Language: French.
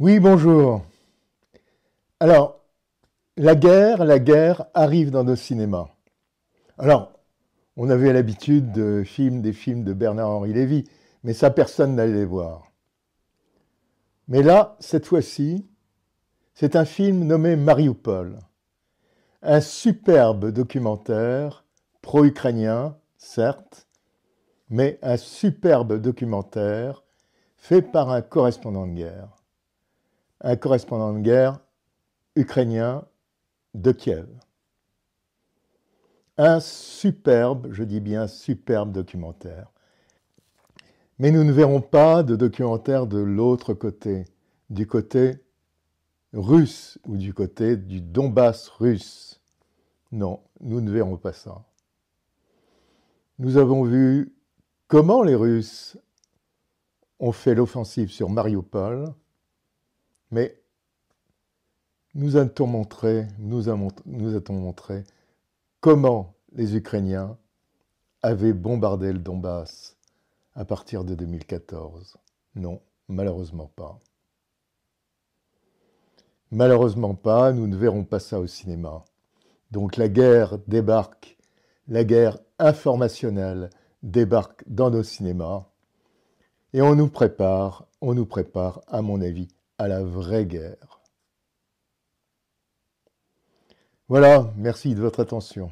Oui, bonjour. Alors, la guerre, la guerre arrive dans nos cinémas. Alors, on avait l'habitude de films, des films de Bernard-Henri Lévy, mais ça, personne n'allait les voir. Mais là, cette fois-ci, c'est un film nommé Mariupol, un superbe documentaire pro-ukrainien, certes, mais un superbe documentaire fait par un correspondant de guerre un correspondant de guerre ukrainien de Kiev. Un superbe, je dis bien superbe documentaire. Mais nous ne verrons pas de documentaire de l'autre côté, du côté russe ou du côté du Donbass russe. Non, nous ne verrons pas ça. Nous avons vu comment les Russes ont fait l'offensive sur Mariupol, mais nous a-t-on montré, nous, nous comment les Ukrainiens avaient bombardé le Donbass à partir de 2014 Non, malheureusement pas. Malheureusement pas, nous ne verrons pas ça au cinéma. Donc la guerre débarque, la guerre informationnelle débarque dans nos cinémas et on nous prépare, on nous prépare à mon avis à la vraie guerre. Voilà, merci de votre attention.